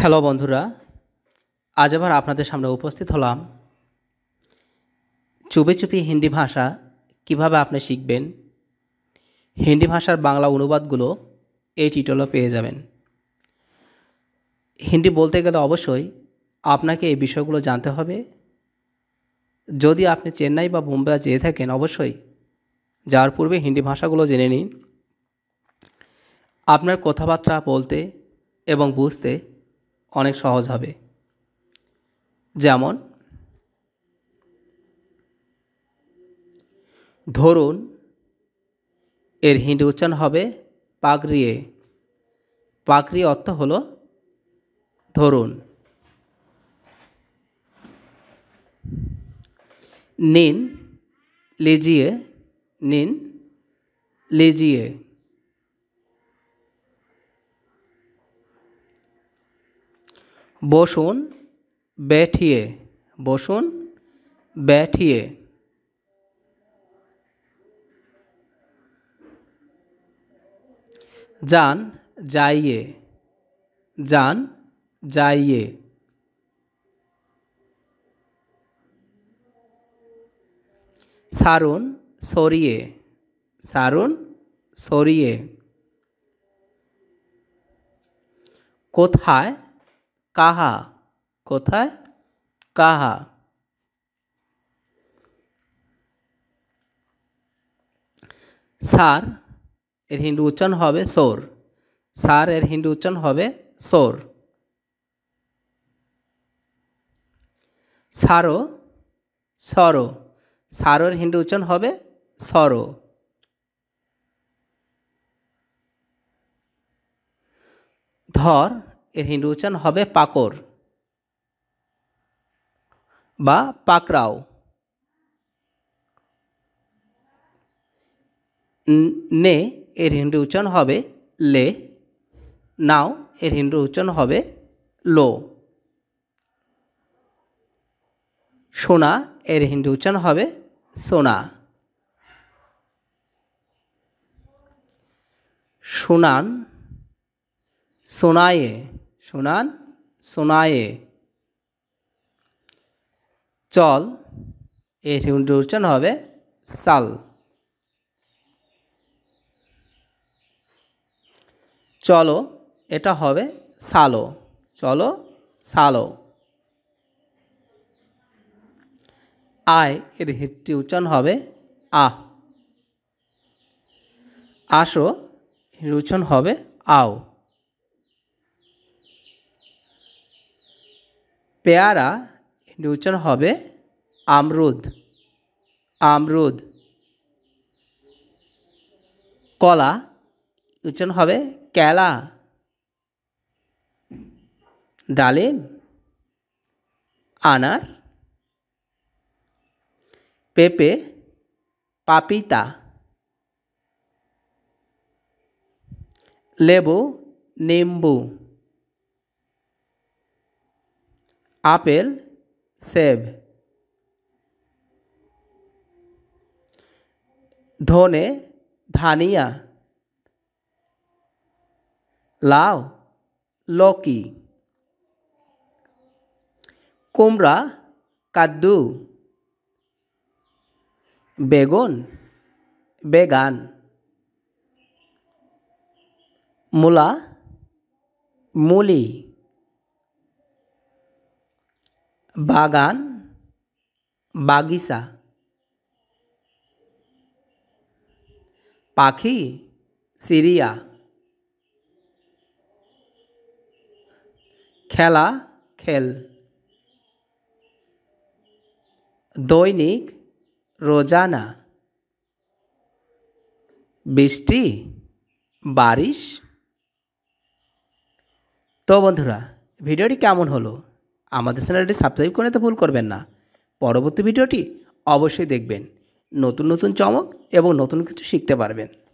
hello বন্ধুরা আজ আবার আপনাদের সামনে উপস্থিত হলাম চুপি চুপি হিন্দি ভাষা কিভাবে আপনি শিখবেন হিন্দি ভাষার বাংলা অনুবাদগুলো এই টিটলও পেয়ে যাবেন হিন্দি বলতে গেলে অবশ্যই আপনাকে এই বিষয়গুলো জানতে হবে যদি আপনি চেন্নাই বা মুম্বাই যেয়ে থাকেন অবশ্যই যাওয়ার পূর্বে হিন্দি ভাষাগুলো জেনে নিন আপনার কথাবার্তা বলতে এবং বুঝতে অনেক সহজ হবে যেমন ধরুন এর হিন্দি উচ্চারণ হবে পাগড়িয়ে পাগড়ি অর্থ হল ধরুন নিন লিজিয়ে নিন লিজিয়ে বসুন ব্যাঠিয়ে বসুন ব্যাঠিয়ে যান যাইয়ে যান যাইয়ে সারুন সরিয়ে সারুন সরিয়ে কোথায় কাহা কোথায় কাহা সার এর হিন্দু উচ্চারণ হবে সোর সার এর হিন্দু উচ্চারণ হবে সোর সারো সরো সারোর হিন্দু উচ্চারণ হবে সর ধর এর হিন্দু উচ্চারণ হবে পাকর বা পাকরাও নে এর হিন্দু উচ্চারণ হবে লে নাও এর হিন্দু উচ্চারণ হবে লো সোনা এর হিন্দু উচ্চারণ হবে সোনা সোনান সোনায়ে শোনান শোনায়ে চল এটি উচ্চারণ হবে সাল চলো এটা হবে সালো চলো সালো আয় এর হিটটি উচ্চারণ হবে আহ আসো এর উচ্চারণ হবে আও পেয়ারা এটি উচ্চারণ হবে আমরুদ আমরুদ কলা উচ্চারণ হবে ক্যালা ডালিম আনার পেঁপে পাপিতা লেবু নিম্বু आपेल सेब ধনে धानिया लाव लौकी कुमड़ा कद्दू बेगुन बेगान मूला मूली বাগান বাগিচা পাখি সিরিয়া খেলা খেল দৈনিক রোজানা বৃষ্টি বারিশ তো বন্ধুরা ভিডিওটি কেমন হলো আমাদের চ্যানেলটি সাবস্ক্রাইব করে তো ভুল করবেন না পরবর্তী ভিডিওটি অবশ্যই দেখবেন নতুন নতুন চমক এবং নতুন কিছু শিখতে পারবেন